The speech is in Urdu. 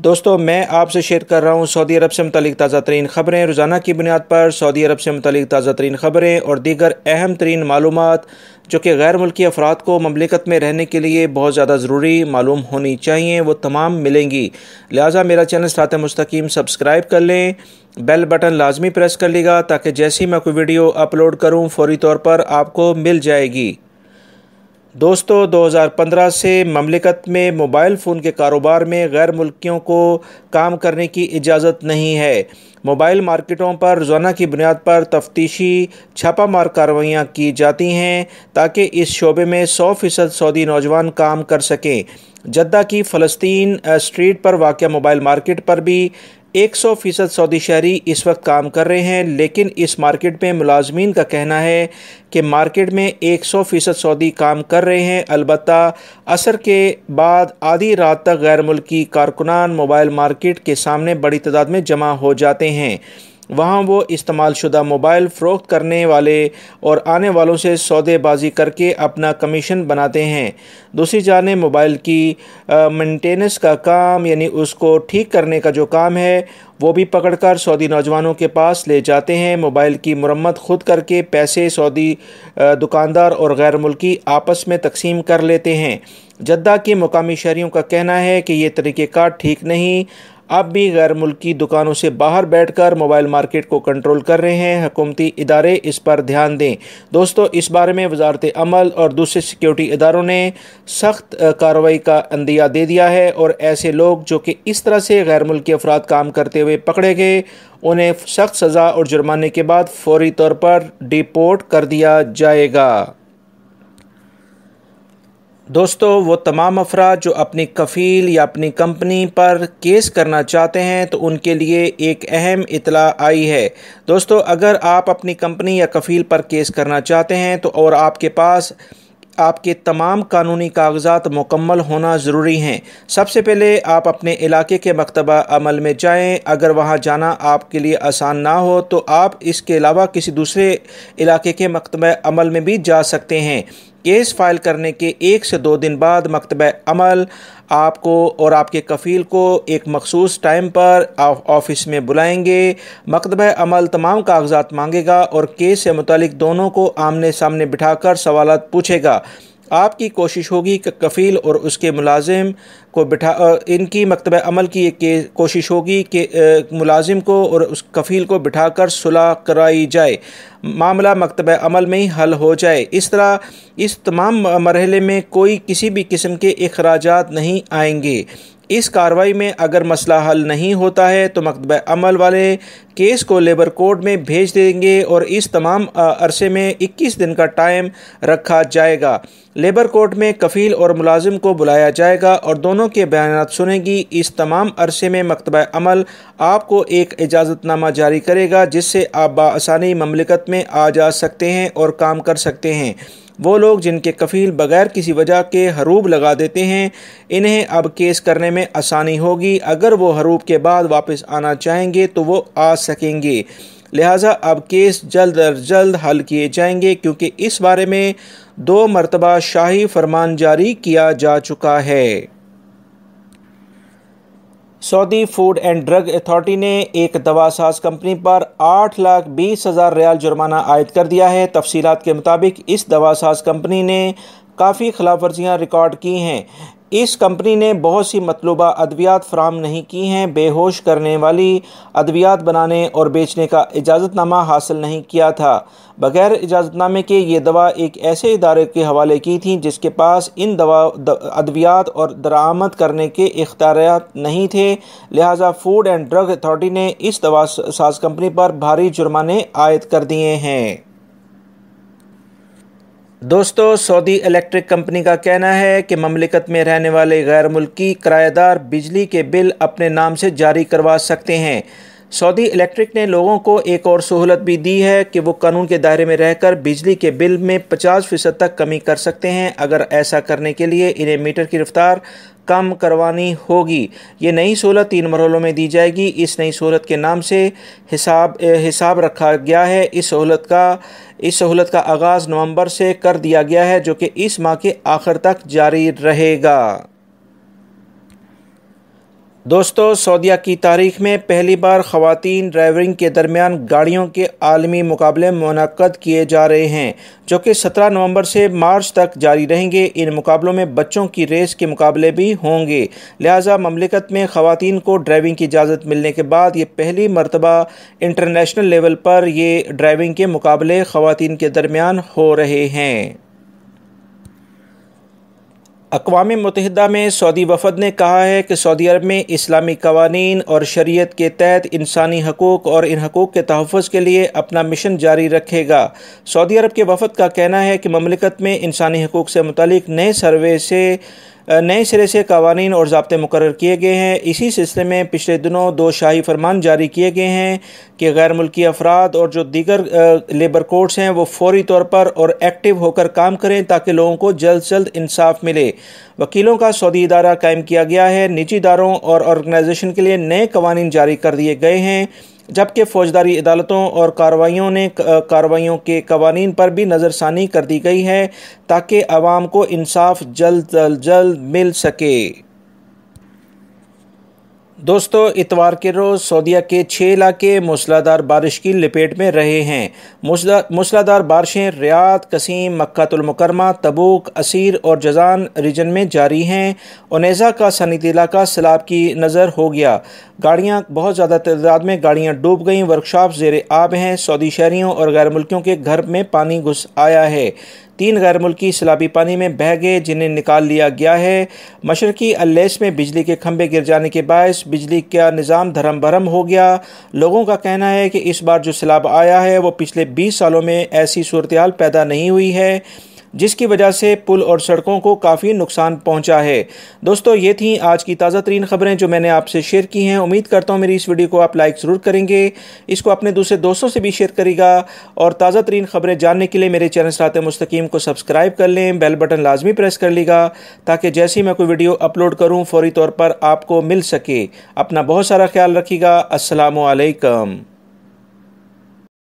دوستو میں آپ سے شیئر کر رہا ہوں سعودی عرب سے متعلق تازہ ترین خبریں روزانہ کی بنیاد پر سعودی عرب سے متعلق تازہ ترین خبریں اور دیگر اہم ترین معلومات جو کہ غیر ملکی افراد کو مملکت میں رہنے کے لیے بہت زیادہ ضروری معلوم ہونی چاہیے وہ تمام ملیں گی لہٰذا میرا چینل ساتھ مستقیم سبسکرائب کر لیں بیل بٹن لازمی پریس کر لیے گا تاکہ جیسی میں کوئی ویڈیو اپلوڈ کروں فوری طور پر آپ کو مل جائے گی دوستو دو ہزار پندرہ سے مملکت میں موبائل فون کے کاروبار میں غیر ملکیوں کو کام کرنے کی اجازت نہیں ہے موبائل مارکیٹوں پر زونہ کی بنیاد پر تفتیشی چھاپہ مار کاروائیاں کی جاتی ہیں تاکہ اس شعبے میں سو فیصد سعودی نوجوان کام کر سکیں جدہ کی فلسطین اسٹریٹ پر واقع موبائل مارکیٹ پر بھی ایک سو فیصد سعودی شہری اس وقت کام کر رہے ہیں لیکن اس مارکیٹ میں ملازمین کا کہنا ہے کہ مارکیٹ میں ایک سو فیصد سعودی کام کر رہے ہیں البتہ اثر کے بعد آدھی رات تک غیر ملکی کارکنان موبائل مارکیٹ کے سامنے بڑی تعداد میں جمع ہو جاتے ہیں وہاں وہ استعمال شدہ موبائل فروخت کرنے والے اور آنے والوں سے سودے بازی کر کے اپنا کمیشن بناتے ہیں دوسری جانب موبائل کی مینٹیننس کا کام یعنی اس کو ٹھیک کرنے کا جو کام ہے وہ بھی پکڑ کر سعودی نوجوانوں کے پاس لے جاتے ہیں موبائل کی مرمت خود کر کے پیسے سعودی دکاندار اور غیر ملکی آپس میں تقسیم کر لیتے ہیں جدہ کی مقامی شہریوں کا کہنا ہے کہ یہ طریقہ کار ٹھیک نہیں اب بھی غیر ملکی دکانوں سے باہر بیٹھ کر موبائل مارکیٹ کو کنٹرول کر رہے ہیں حکومتی ادارے اس پر دھیان دیں دوستو اس بارے میں وزارت عمل اور دوسرے سیکیورٹی اداروں نے سخت کارروائی کا اندیہ دے دیا ہے اور ایسے لوگ جو کہ اس طرح سے غیر ملکی افراد کام کرتے ہوئے پکڑے گئے انہیں سخت سزا اور جرمانے کے بعد فوری طور پر ڈیپورٹ کر دیا جائے گا دوستو وہ تمام افراد جو اپنی کفیل یا اپنی کمپنی پر کیس کرنا چاہتے ہیں تو ان کے لیے ایک اہم اطلاع آئی ہے دوستو اگر آپ اپنی کمپنی یا کفیل پر کیس کرنا چاہتے ہیں تو اور آپ کے پاس آپ کے تمام قانونی کاغذات مکمل ہونا ضروری ہیں سب سے پہلے آپ اپنے علاقے کے مکتبہ عمل میں جائیں اگر وہاں جانا آپ کے لیے آسان نہ ہو تو آپ اس کے علاوہ کسی دوسرے علاقے کے مکتبہ عمل میں بھی جا سکتے ہیں کیس فائل کرنے کے ایک سے دو دن بعد مکتبہ عمل آپ کو اور آپ کے کفیل کو ایک مخصوص ٹائم پر آفیس آفس میں بلائیں گے مکتبہ عمل تمام کاغذات مانگے گا اور کیس سے متعلق دونوں کو آمنے سامنے بٹھا کر سوالات پوچھے گا آپ کی کوشش ہوگی کہ کفیل اور اس کے ملازم کو بٹھا ان کی مکتبہ عمل کی کوشش ہوگی کہ ملازم کو اور اس کفیل کو بٹھا کر صلاح کرائی جائے معاملہ مکتبہ عمل میں ہی حل ہو جائے اس طرح اس تمام مرحلے میں کوئی کسی بھی قسم کے اخراجات نہیں آئیں گے اس کاروائی میں اگر مسئلہ حل نہیں ہوتا ہے تو مکتبہ عمل والے کیس کو لیبر کورٹ میں بھیج دیں گے اور اس تمام عرصے میں اکیس دن کا ٹائم رکھا جائے گا لیبر کورٹ میں کفیل اور ملازم کو بلایا جائے گا اور دونوں دونوں کے بیانات گی اس تمام عرصے میں مکتبہ عمل آپ کو ایک اجازت نامہ جاری کرے گا جس سے آپ بآسانی مملکت میں آ جا سکتے ہیں اور کام کر سکتے ہیں وہ لوگ جن کے کفیل بغیر کسی وجہ کے حروب لگا دیتے ہیں انہیں اب کیس کرنے میں آسانی ہوگی اگر وہ حروب کے بعد واپس آنا چاہیں گے تو وہ آ سکیں گے لہٰذا اب کیس جلد از جلد حل کیے جائیں گے کیونکہ اس بارے میں دو مرتبہ شاہی فرمان جاری کیا جا چکا ہے Saudi food and drug authority نے ایک دوا ساز کمپنی پر آٹھ لاکھ بیس ہزار ریال جرمانہ عائد کر دیا ہے تفصیلات کے مطابق اس دوا ساز کمپنی نے کافی خلاف ورزیاں ریکارڈ کی ہیں اس کمپنی نے بہت سی مطلوبہ ادویات فراہم نہیں کی ہیں بے ہوش کرنے والی ادویات بنانے اور بیچنے کا اجازت نامہ حاصل نہیں کیا تھا بغیر اجازت نامے کے یہ دوا ایک ایسے ادارے کے حوالے کی تھیں جس کے پاس ان دوا ادویات اور درآمد کرنے کے اختیارات نہیں تھے لہٰذا فوڈ اینڈ ڈرگ اتھارٹی نے اس دوا ساز کمپنی پر بھاری جرمانے عائد کر دیے ہیں دوستو سعودی الیکٹرک کمپنی کا کہنا ہے کہ مملکت میں رہنے والے غیر ملکی کرایہ دار بجلی کے بل اپنے نام سے جاری کروا سکتے ہیں سعودی الیکٹرک نے لوگوں کو ایک اور سہولت بھی دی ہے کہ وہ قانون کے دائرے میں رہ کر بجلی کے بل میں پچاس فیصد تک کمی کر سکتے ہیں اگر ایسا کرنے کے لیے انہیں میٹر کی رفتار کم کروانی ہوگی یہ نئی سہولت تین مرحلوں میں دی جائے گی اس نئی سہولت کے نام سے حساب حساب رکھا گیا ہے اس سہولت کا اس سہولت کا آغاز نومبر سے کر دیا گیا ہے جو کہ اس ماہ کے آخر تک جاری رہے گا دوستو سعودیہ کی تاریخ میں پہلی بار خواتین ڈرائیورنگ کے درمیان گاڑیوں کے عالمی مقابلے منعقد کیے جا رہے ہیں جو کہ سترہ نومبر سے مارچ تک جاری رہیں گے ان مقابلوں میں بچوں کی ریس کے مقابلے بھی ہوں گے لہٰذا مملکت میں خواتین کو ڈرائیونگ کی اجازت ملنے کے بعد یہ پہلی مرتبہ انٹرنیشنل لیول پر یہ ڈرائیونگ کے مقابلے خواتین کے درمیان ہو رہے ہیں اقوام متحدہ میں سعودی وفد نے کہا ہے کہ سعودی عرب میں اسلامی قوانین اور شریعت کے تحت انسانی حقوق اور ان حقوق کے تحفظ کے لیے اپنا مشن جاری رکھے گا سعودی عرب کے وفد کا کہنا ہے کہ مملکت میں انسانی حقوق سے متعلق نئے سروے سے نئے سرے سے قوانین اور ضابطے مقرر کیے گئے ہیں اسی سلسلے میں پچھلے دنوں دو شاہی فرمان جاری کیے گئے ہیں کہ غیر ملکی افراد اور جو دیگر لیبر کوڈس ہیں وہ فوری طور پر اور ایکٹیو ہو کر کام کریں تاکہ لوگوں کو جلد جلد انصاف ملے وکیلوں کا سعودی ادارہ قائم کیا گیا ہے نجی اداروں اور آرگنائزیشن کے لیے نئے قوانین جاری کر دیے گئے ہیں جبکہ فوجداری عدالتوں اور کاروائیوں نے کاروائیوں کے قوانین پر بھی نظر ثانی کر دی گئی ہے تاکہ عوام کو انصاف جلد جلد مل سکے دوستو اتوار کے روز سعودیہ کے چھ علاقے موسلا دار بارش کی لپیٹ میں رہے ہیں موسلا دار بارشیں ریاض قسیم مکہ المکرمہ تبوک اسیر اور جزان ریجن میں جاری ہیں اونیزا کا صنعتی علاقہ سیلاب کی نظر ہو گیا گاڑیاں بہت زیادہ تعداد میں گاڑیاں ڈوب گئیں ورکشاپ زیر آب ہیں سعودی شہریوں اور غیر ملکیوں کے گھر میں پانی گھس آیا ہے تین غیر ملکی سلابی پانی میں بہہ گئے جنہیں نکال لیا گیا ہے مشرقی اللیس میں بجلی کے کھمبے گر جانے کے باعث بجلی کا نظام دھرم بھرم ہو گیا لوگوں کا کہنا ہے کہ اس بار جو سیلاب آیا ہے وہ پچھلے بیس سالوں میں ایسی صورتحال پیدا نہیں ہوئی ہے جس کی وجہ سے پل اور سڑکوں کو کافی نقصان پہنچا ہے دوستو یہ تھیں آج کی تازہ ترین خبریں جو میں نے آپ سے شیئر کی ہیں امید کرتا ہوں میری اس ویڈیو کو آپ لائک ضرور کریں گے اس کو اپنے دوسرے دوستوں سے بھی شیئر کرے گا اور تازہ ترین خبریں جاننے کے لیے میرے چینل صلاح مستقیم کو سبسکرائب کر لیں بیل بٹن لازمی پریس کر لے گا تاکہ جیسی میں کوئی ویڈیو اپلوڈ کروں فوری طور پر آپ کو مل سکے اپنا بہت سارا خیال رکھیے گا السلام علیکم